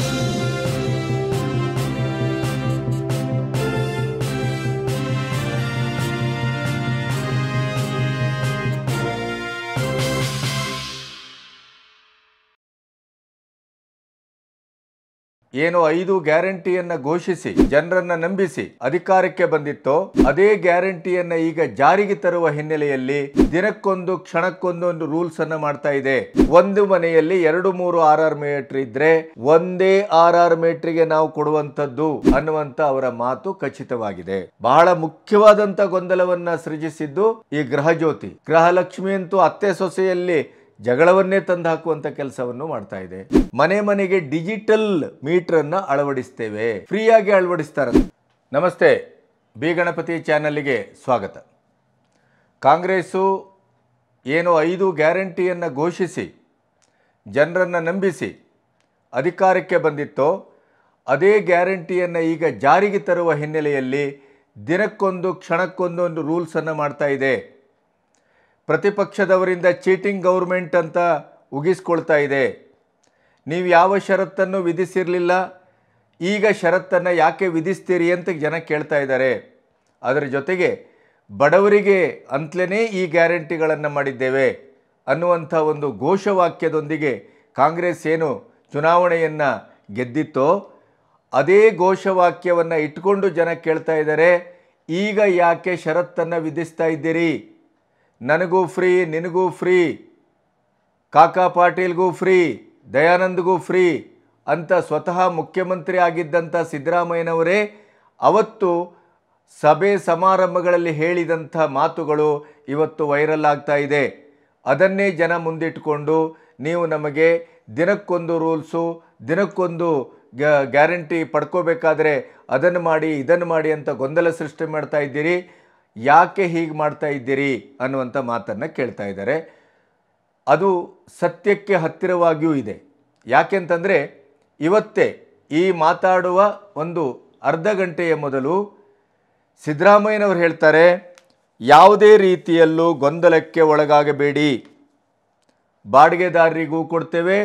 Thank you. ಏನು ಐದು ಗ್ಯಾರಂಟಿಯನ್ನ ಘೋಷಿಸಿ ಜನರನ್ನ ನಂಬಿಸಿ ಅಧಿಕಾರಕ್ಕೆ ಬಂದಿತ್ತೋ ಅದೇ ಗ್ಯಾರಂಟಿಯನ್ನ ಈಗ ಜಾರಿಗೆ ತರುವ ಹಿನ್ನೆಲೆಯಲ್ಲಿ ದಿನಕ್ಕೊಂದು ಕ್ಷಣಕ್ಕೊಂದು ಒಂದು ರೂಲ್ಸ್ ಅನ್ನ ಮಾಡ್ತಾ ಇದೆ ಒಂದು ಮನೆಯಲ್ಲಿ ಎರಡು ಮೂರು ಆರ್ ಆರ್ ಮೀಟರ್ ಇದ್ರೆ ಒಂದೇ ಆರ್ ಆರ್ ಗೆ ನಾವು ಕೊಡುವಂತದ್ದು ಅನ್ನುವಂತ ಅವರ ಮಾತು ಖಚಿತವಾಗಿದೆ ಬಹಳ ಮುಖ್ಯವಾದಂತ ಗೊಂದಲವನ್ನ ಸೃಜಿಸಿದ್ದು ಈ ಗೃಹ ಜ್ಯೋತಿ ಗೃಹಲಕ್ಷ್ಮಿ ಅಂತೂ ಅತ್ತೆ ಸೊಸೆಯಲ್ಲಿ ಜಗಳವನ್ನೇ ತಂದು ಹಾಕುವಂತ ಕೆಲಸವನ್ನು ಮಾಡ್ತಾ ಇದೆ ಮನೆ ಮನೆಗೆ ಡಿಜಿಟಲ್ ಮೀಟರ್ ಅನ್ನ ಅಳವಡಿಸ್ತೇವೆ ಫ್ರೀಯಾಗಿ ಅಳವಡಿಸ್ತಾರ ನಮಸ್ತೆ ಬಿ ಗಣಪತಿ ಚಾನಲ್ಗೆ ಸ್ವಾಗತ ಕಾಂಗ್ರೆಸ್ಸು ಏನೋ ಐದು ಗ್ಯಾರಂಟಿಯನ್ನು ಘೋಷಿಸಿ ಜನರನ್ನು ನಂಬಿಸಿ ಅಧಿಕಾರಕ್ಕೆ ಬಂದಿತ್ತೋ ಅದೇ ಗ್ಯಾರಂಟಿಯನ್ನು ಈಗ ಜಾರಿಗೆ ತರುವ ಹಿನ್ನೆಲೆಯಲ್ಲಿ ದಿನಕ್ಕೊಂದು ಕ್ಷಣಕ್ಕೊಂದೊಂದು ರೂಲ್ಸನ್ನು ಮಾಡ್ತಾ ಇದೆ ಪ್ರತಿಪಕ್ಷದವರಿಂದ ಚೀಟಿಂಗ್ ಗೌರ್ಮೆಂಟ್ ಅಂತ ಉಗಿಸ್ಕೊಳ್ತಾ ಇದೆ ನೀವು ಯಾವ ಷರತ್ತನ್ನು ವಿಧಿಸಿರಲಿಲ್ಲ ಈಗ ಷರತ್ತನ್ನು ಯಾಕೆ ವಿಧಿಸ್ತೀರಿ ಅಂತ ಜನ ಕೇಳ್ತಾ ಇದ್ದಾರೆ ಅದರ ಜೊತೆಗೆ ಬಡವರಿಗೆ ಅಂತಲೇ ಈ ಗ್ಯಾರಂಟಿಗಳನ್ನು ಮಾಡಿದ್ದೇವೆ ಅನ್ನುವಂಥ ಒಂದು ಘೋಷವಾಕ್ಯದೊಂದಿಗೆ ಕಾಂಗ್ರೆಸ್ ಏನು ಚುನಾವಣೆಯನ್ನು ಗೆದ್ದಿತ್ತೋ ಅದೇ ಘೋಷವಾಕ್ಯವನ್ನು ಇಟ್ಕೊಂಡು ಜನ ಕೇಳ್ತಾ ಇದ್ದಾರೆ ಈಗ ಯಾಕೆ ಷರತ್ತನ್ನು ವಿಧಿಸ್ತಾ ಇದ್ದೀರಿ ನನಗೂ ಫ್ರೀ ನಿನಗೂ ಫ್ರೀ ಕಾಕಾ ಪಾಟೀಲ್ಗೂ ಫ್ರೀ ದಯಾನಂದ್ಗೂ ಫ್ರೀ ಅಂತ ಸ್ವತಃ ಮುಖ್ಯಮಂತ್ರಿ ಆಗಿದ್ದಂಥ ಸಿದ್ದರಾಮಯ್ಯನವರೇ ಅವತ್ತು ಸಭೆ ಸಮಾರಂಭಗಳಲ್ಲಿ ಹೇಳಿದಂಥ ಮಾತುಗಳು ಇವತ್ತು ವೈರಲ್ ಆಗ್ತಾ ಇದೆ ಅದನ್ನೇ ಜನ ಮುಂದಿಟ್ಟುಕೊಂಡು ನೀವು ನಮಗೆ ದಿನಕ್ಕೊಂದು ರೂಲ್ಸು ದಿನಕ್ಕೊಂದು ಗ್ಯಾರಂಟಿ ಪಡ್ಕೋಬೇಕಾದ್ರೆ ಅದನ್ನು ಮಾಡಿ ಇದನ್ನು ಮಾಡಿ ಅಂತ ಗೊಂದಲ ಸೃಷ್ಟಿ ಮಾಡ್ತಾ ಇದ್ದೀರಿ ಯಾಕೆ ಹೀಗೆ ಮಾಡ್ತಾ ಇದ್ದೀರಿ ಅನ್ನುವಂಥ ಮಾತನ್ನು ಕೇಳ್ತಾ ಇದ್ದಾರೆ ಅದು ಸತ್ಯಕ್ಕೆ ಹತ್ತಿರವಾಗಿಯೂ ಇದೆ ಯಾಕೆಂತಂದರೆ ಇವತ್ತೇ ಈ ಮಾತಾಡುವ ಒಂದು ಅರ್ಧ ಗಂಟೆಯ ಮೊದಲು ಸಿದ್ದರಾಮಯ್ಯನವರು ಹೇಳ್ತಾರೆ ಯಾವುದೇ ರೀತಿಯಲ್ಲೂ ಗೊಂದಲಕ್ಕೆ ಒಳಗಾಗಬೇಡಿ ಬಾಡಿಗೆದಾರರಿಗೂ ಕೊಡ್ತೇವೆ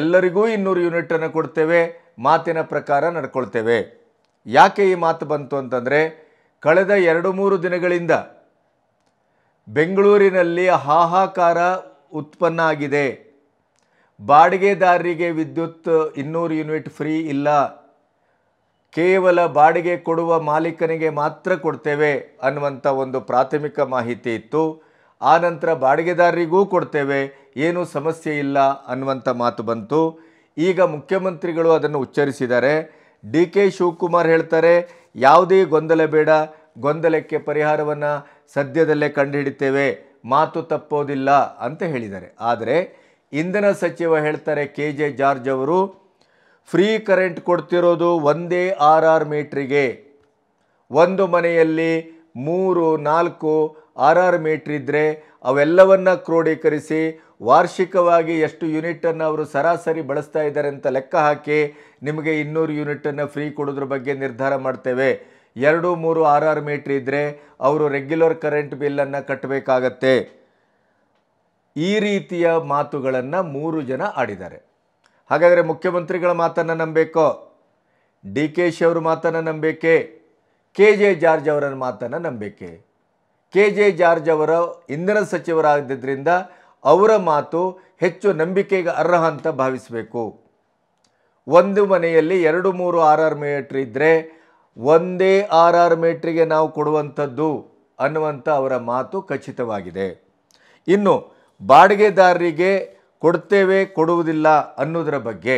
ಎಲ್ಲರಿಗೂ ಇನ್ನೂರು ಯೂನಿಟನ್ನು ಕೊಡ್ತೇವೆ ಮಾತಿನ ಪ್ರಕಾರ ನಡ್ಕೊಳ್ತೇವೆ ಯಾಕೆ ಈ ಮಾತು ಬಂತು ಅಂತಂದರೆ ಕಳೆದ ಎರಡು ಮೂರು ದಿನಗಳಿಂದ ಬೆಂಗಳೂರಿನಲ್ಲಿ ಹಾಹಾಕಾರ ಉತ್ಪನ್ನ ಆಗಿದೆ ಬಾಡಿಗೆದಾರರಿಗೆ ವಿದ್ಯುತ್ ಇನ್ನೂರು ಯೂನಿಟ್ ಫ್ರೀ ಇಲ್ಲ ಕೇವಲ ಬಾಡಿಗೆ ಕೊಡುವ ಮಾಲೀಕನಿಗೆ ಮಾತ್ರ ಕೊಡ್ತೇವೆ ಅನ್ನುವಂಥ ಒಂದು ಪ್ರಾಥಮಿಕ ಮಾಹಿತಿ ಇತ್ತು ಆನಂತರ ಬಾಡಿಗೆದಾರರಿಗೂ ಕೊಡ್ತೇವೆ ಏನೂ ಸಮಸ್ಯೆ ಇಲ್ಲ ಅನ್ನುವಂಥ ಮಾತು ಬಂತು ಈಗ ಮುಖ್ಯಮಂತ್ರಿಗಳು ಅದನ್ನು ಉಚ್ಚರಿಸಿದ್ದಾರೆ ಡಿ ಕೆ ಶಿವಕುಮಾರ್ ಹೇಳ್ತಾರೆ ಯಾವುದೇ ಗೊಂದಲ ಬೇಡ ಗೊಂದಲಕ್ಕೆ ಪರಿಹಾರವನ್ನು ಸದ್ಯದಲ್ಲೇ ಕಂಡುಹಿಡಿತೇವೆ ಮಾತು ತಪ್ಪೋದಿಲ್ಲ ಅಂತ ಹೇಳಿದ್ದಾರೆ ಆದರೆ ಇಂಧನ ಸಚಿವ ಹೇಳ್ತಾರೆ ಕೆ ಜೆ ಜಾರ್ಜ್ ಅವರು ಫ್ರೀ ಕರೆಂಟ್ ಕೊಡ್ತಿರೋದು ಒಂದೇ ಆರ್ ಆರ್ ಮೀಟ್ರಿಗೆ ಒಂದು ಮನೆಯಲ್ಲಿ ಮೂರು ನಾಲ್ಕು ಆರ್ ಆರ್ ಮೀಟ್ರ್ ಇದ್ದರೆ ಅವೆಲ್ಲವನ್ನು ಕ್ರೋಢೀಕರಿಸಿ ವಾರ್ಷಿಕವಾಗಿ ಎಷ್ಟು ಯೂನಿಟನ್ನು ಅವರು ಸರಾಸರಿ ಬಳಸ್ತಾ ಇದ್ದಾರೆ ಅಂತ ಲೆಕ್ಕ ಹಾಕಿ ನಿಮಗೆ ಇನ್ನೂರು ಯೂನಿಟನ್ನು ಫ್ರೀ ಕೊಡೋದ್ರ ಬಗ್ಗೆ ನಿರ್ಧಾರ ಮಾಡ್ತೇವೆ ಎರಡು ಮೂರು ಆರ್ ಆರ್ ಮೀಟ್ರ್ ಇದ್ದರೆ ಅವರು ರೆಗ್ಯುಲರ್ ಕರೆಂಟ್ ಬಿಲ್ಲನ್ನು ಕಟ್ಟಬೇಕಾಗತ್ತೆ ಈ ರೀತಿಯ ಮಾತುಗಳನ್ನು ಮೂರು ಜನ ಆಡಿದ್ದಾರೆ ಹಾಗಾದರೆ ಮುಖ್ಯಮಂತ್ರಿಗಳ ಮಾತನ್ನು ನಂಬೇಕೋ ಡಿ ಕೆ ಶಿ ಅವ್ರ ಮಾತನ್ನು ನಂಬೇಕೆ ಕೆ ಜೆ ಜಾರ್ಜ್ ಅವರ ಮಾತನ್ನು ನಂಬೇಕೆ ಕೆ ಜೆ ಜಾರ್ಜ್ ಅವರ ಇಂಧನ ಸಚಿವರಾಗಿದ್ದರಿಂದ ಅವರ ಮಾತು ಹೆಚ್ಚು ನಂಬಿಕೆಗೆ ಅರ್ಹ ಅಂತ ಭಾವಿಸಬೇಕು ಒಂದು ಮನೆಯಲ್ಲಿ ಎರಡು ಮೂರು ಆರ್ ಆರ್ ಮೀಟ್ರ್ ಇದ್ದರೆ ಒಂದೇ ಆರ್ ಆರ್ ಮೀಟ್ರಿಗೆ ನಾವು ಕೊಡುವಂಥದ್ದು ಅನ್ನುವಂಥ ಅವರ ಮಾತು ಖಚಿತವಾಗಿದೆ ಇನ್ನು ಬಾಡಿಗೆದಾರರಿಗೆ ಕೊಡ್ತೇವೆ ಕೊಡುವುದಿಲ್ಲ ಅನ್ನೋದರ ಬಗ್ಗೆ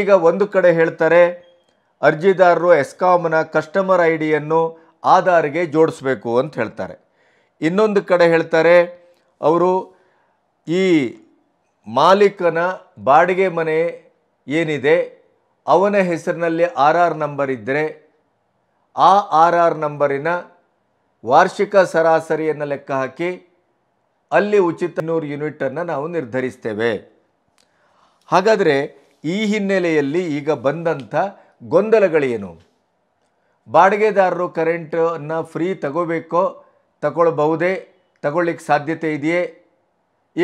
ಈಗ ಒಂದು ಕಡೆ ಹೇಳ್ತಾರೆ ಅರ್ಜಿದಾರರು ಎಸ್ಕಾಮ್ನ ಕಸ್ಟಮರ್ ಐ ಡಿಯನ್ನು ಆಧಾರ್ಗೆ ಜೋಡಿಸ್ಬೇಕು ಅಂತ ಹೇಳ್ತಾರೆ ಇನ್ನೊಂದು ಕಡೆ ಹೇಳ್ತಾರೆ ಅವರು ಈ ಮಾಲೀಕನ ಬಾಡಿಗೆ ಮನೆ ಏನಿದೆ ಅವನ ಹೆಸರಿನಲ್ಲಿ ಆರ್ ಆರ್ ನಂಬರ್ ಇದ್ದರೆ ಆ ಆರ್ ಆರ್ ನಂಬರಿನ ವಾರ್ಷಿಕ ಸರಾಸರಿಯನ್ನು ಲೆಕ್ಕ ಹಾಕಿ ಅಲ್ಲಿ ಉಚಿತ ನೂರು ಯೂನಿಟನ್ನು ನಾವು ನಿರ್ಧರಿಸ್ತೇವೆ ಹಾಗಾದರೆ ಈ ಹಿನ್ನೆಲೆಯಲ್ಲಿ ಈಗ ಬಂದಂಥ ಗೊಂದಲಗಳೇನು ಬಾಡಿಗೆದಾರರು ಕರೆಂಟನ್ನು ಫ್ರೀ ತಗೋಬೇಕೋ ತಗೊಳ್ಬಹುದೇ ತಗೊಳ್ಳಿಕ್ಕೆ ಸಾಧ್ಯತೆ ಇದೆಯೇ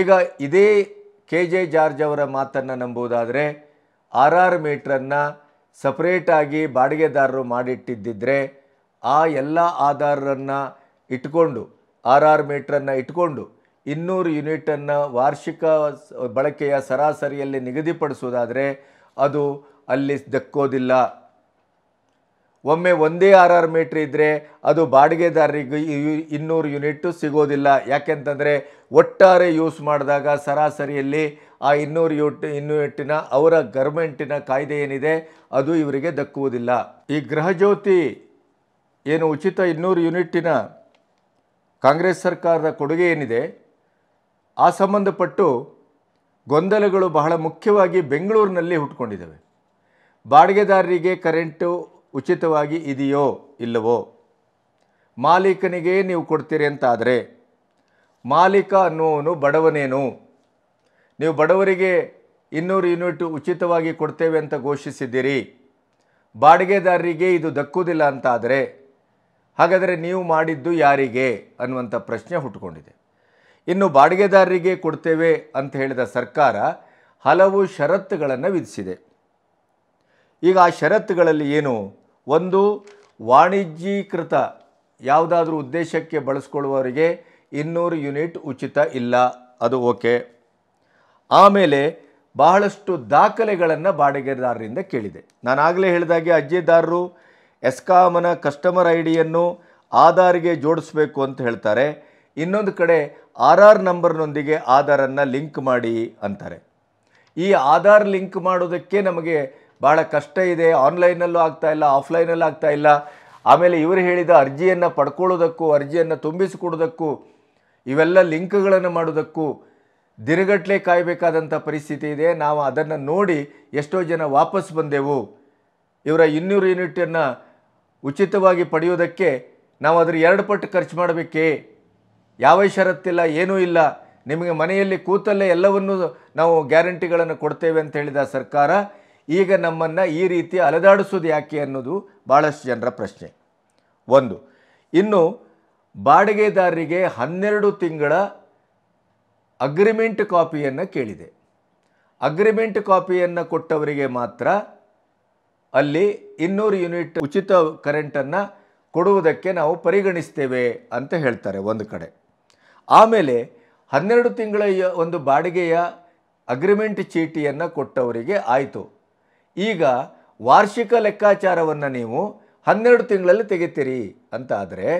ಈಗ ಇದೇ ಕೆ ಜೆ ಜಾರ್ಜ್ ಅವರ ಮಾತನ್ನು ನಂಬುವುದಾದರೆ ಆರ್ ಆರ್ ಮೀಟ್ರನ್ನು ಸಪ್ರೇಟಾಗಿ ಬಾಡಿಗೆದಾರರು ಮಾಡಿಟ್ಟಿದ್ದಿದ್ರೆ ಆ ಎಲ್ಲ ಆಧಾರರನ್ನು ಇಟ್ಕೊಂಡು ಆರ್ ಆರ್ ಮೀಟ್ರನ್ನು ಇಟ್ಕೊಂಡು ಇನ್ನೂರು ಯೂನಿಟನ್ನು ವಾರ್ಷಿಕ ಬಳಕೆಯ ಸರಾಸರಿಯಲ್ಲಿ ನಿಗದಿಪಡಿಸೋದಾದರೆ ಅದು ಅಲ್ಲಿ ದಕ್ಕೋದಿಲ್ಲ ಒಮ್ಮೆ ಒಂದೇ ಆರ್ ಆರ್ ಮೀಟ್ರ್ ಇದ್ದರೆ ಅದು ಬಾಡಿಗೆದಾರರಿಗೆ ಇನ್ನೂರು ಯೂನಿಟ್ಟು ಸಿಗೋದಿಲ್ಲ ಯಾಕೆಂತಂದರೆ ಒಟ್ಟಾರೆ ಯೂಸ್ ಮಾಡಿದಾಗ ಸರಾಸರಿಯಲ್ಲಿ ಆ ಇನ್ನೂರು ಯೂಟ್ ಯೂನಿಟ್ಟಿನ ಅವರ ಗರ್ಮೆಂಟಿನ ಕಾಯ್ದೆ ಏನಿದೆ ಅದು ಇವರಿಗೆ ದಕ್ಕುವುದಿಲ್ಲ ಈ ಗೃಹಜ್ಯೋತಿ ಏನು ಉಚಿತ ಇನ್ನೂರು ಯೂನಿಟ್ಟಿನ ಕಾಂಗ್ರೆಸ್ ಸರ್ಕಾರದ ಕೊಡುಗೆ ಏನಿದೆ ಆ ಸಂಬಂಧಪಟ್ಟು ಗೊಂದಲಗಳು ಬಹಳ ಮುಖ್ಯವಾಗಿ ಬೆಂಗಳೂರಿನಲ್ಲಿ ಹುಟ್ಕೊಂಡಿದ್ದಾವೆ ಬಾಡಿಗೆದಾರರಿಗೆ ಕರೆಂಟು ಉಚಿತವಾಗಿ ಇದೆಯೋ ಇಲ್ಲವೋ ಮಾಲೀಕನಿಗೆ ನೀವು ಕೊಡ್ತೀರಿ ಅಂತಾದರೆ ಮಾಲೀಕ ಅನ್ನುವನು ಬಡವನೇನು ನೀವು ಬಡವರಿಗೆ ಇನ್ನೂರು ಯೂನಿಟ್ ಉಚಿತವಾಗಿ ಕೊಡ್ತೇವೆ ಅಂತ ಘೋಷಿಸಿದ್ದೀರಿ ಬಾಡಿಗೆದಾರರಿಗೆ ಇದು ದಕ್ಕುವುದಿಲ್ಲ ಅಂತಾದರೆ ಹಾಗಾದರೆ ನೀವು ಮಾಡಿದ್ದು ಯಾರಿಗೆ ಅನ್ನುವಂಥ ಪ್ರಶ್ನೆ ಹುಟ್ಟುಕೊಂಡಿದೆ ಇನ್ನು ಬಾಡಿಗೆದಾರರಿಗೆ ಕೊಡ್ತೇವೆ ಅಂತ ಹೇಳಿದ ಸರ್ಕಾರ ಹಲವು ಷರತ್ತುಗಳನ್ನು ವಿಧಿಸಿದೆ ಈಗ ಆ ಷರತ್ತುಗಳಲ್ಲಿ ಏನು ಒಂದು ವಾಣಿಜ್ಯೀಕೃತ ಯಾವುದಾದ್ರೂ ಉದ್ದೇಶಕ್ಕೆ ಬಳಸ್ಕೊಳ್ಳುವವರಿಗೆ ಇನ್ನೂರು ಯೂನಿಟ್ ಉಚಿತ ಇಲ್ಲ ಅದು ಓಕೆ ಆಮೇಲೆ ಬಹಳಷ್ಟು ದಾಖಲೆಗಳನ್ನು ಬಾಡಿಗೆದಾರರಿಂದ ಕೇಳಿದೆ ನಾನು ಆಗಲೇ ಹೇಳಿದಾಗೆ ಅಜ್ಜಿದಾರರು ಎಸ್ಕಾಮನ ಕಸ್ಟಮರ್ ಐ ಡಿಯನ್ನು ಆಧಾರ್ಗೆ ಜೋಡಿಸ್ಬೇಕು ಅಂತ ಹೇಳ್ತಾರೆ ಇನ್ನೊಂದು ಕಡೆ ಆರ್ ಆರ್ ನಂಬರ್ನೊಂದಿಗೆ ಆಧಾರನ್ನು ಲಿಂಕ್ ಮಾಡಿ ಅಂತಾರೆ ಈ ಆಧಾರ್ ಲಿಂಕ್ ಮಾಡೋದಕ್ಕೆ ನಮಗೆ ಭಾಳ ಕಷ್ಟ ಇದೆ ಆನ್ಲೈನಲ್ಲೂ ಇಲ್ಲ ಆಫ್ಲೈನಲ್ಲೂ ಆಗ್ತಾಯಿಲ್ಲ ಆಮೇಲೆ ಇವರು ಹೇಳಿದ ಅರ್ಜಿಯನ್ನು ಪಡ್ಕೊಳ್ಳೋದಕ್ಕೂ ಅರ್ಜಿಯನ್ನು ತುಂಬಿಸಿಕೊಡೋದಕ್ಕೂ ಇವೆಲ್ಲ ಲಿಂಕ್ಗಳನ್ನು ಮಾಡೋದಕ್ಕೂ ದಿನಗಟ್ಟಲೆ ಕಾಯಬೇಕಾದಂಥ ಪರಿಸ್ಥಿತಿ ಇದೆ ನಾವು ಅದನ್ನು ನೋಡಿ ಎಷ್ಟೋ ಜನ ವಾಪಸ್ ಬಂದೆವು ಇವರ ಇನ್ನೂರು ಯೂನಿಟನ್ನು ಉಚಿತವಾಗಿ ಪಡೆಯೋದಕ್ಕೆ ನಾವು ಅದರ ಎರಡು ಪಟ್ಟು ಖರ್ಚು ಮಾಡಬೇಕೇ ಯಾವ ಷರತ್ತಿಲ್ಲ ಏನೂ ಇಲ್ಲ ನಿಮಗೆ ಮನೆಯಲ್ಲಿ ಕೂತಲ್ಲೇ ಎಲ್ಲವನ್ನೂ ನಾವು ಗ್ಯಾರಂಟಿಗಳನ್ನು ಕೊಡ್ತೇವೆ ಅಂತ ಹೇಳಿದ ಸರ್ಕಾರ ಈಗ ನಮ್ಮನ್ನು ಈ ರೀತಿ ಅಲೆದಾಡಿಸೋದು ಯಾಕೆ ಅನ್ನೋದು ಭಾಳಷ್ಟು ಜನರ ಪ್ರಶ್ನೆ ಒಂದು ಇನ್ನು ಬಾಡಿಗೆದಾರರಿಗೆ ಹನ್ನೆರಡು ತಿಂಗಳ ಅಗ್ರಿಮೆಂಟ್ ಕಾಪಿಯನ್ನು ಕೇಳಿದೆ ಅಗ್ರಿಮೆಂಟ್ ಕಾಪಿಯನ್ನು ಕೊಟ್ಟವರಿಗೆ ಮಾತ್ರ ಅಲ್ಲಿ ಇನ್ನೂರು ಯೂನಿಟ್ ಉಚಿತ ಕರೆಂಟನ್ನು ಕೊಡುವುದಕ್ಕೆ ನಾವು ಪರಿಗಣಿಸ್ತೇವೆ ಅಂತ ಹೇಳ್ತಾರೆ ಒಂದು ಕಡೆ ಆಮೇಲೆ ಹನ್ನೆರಡು ತಿಂಗಳ ಒಂದು ಬಾಡಿಗೆಯ ಅಗ್ರಿಮೆಂಟ್ ಚೀಟಿಯನ್ನು ಕೊಟ್ಟವರಿಗೆ ಆಯಿತು ಈಗ ವಾರ್ಷಿಕ ಲೆಕ್ಕಾಚಾರವನ್ನು ನೀವು ಹನ್ನೆರಡು ತಿಂಗಳಲ್ಲಿ ತೆಗಿತೀರಿ ಅಂತ ಆದರೆ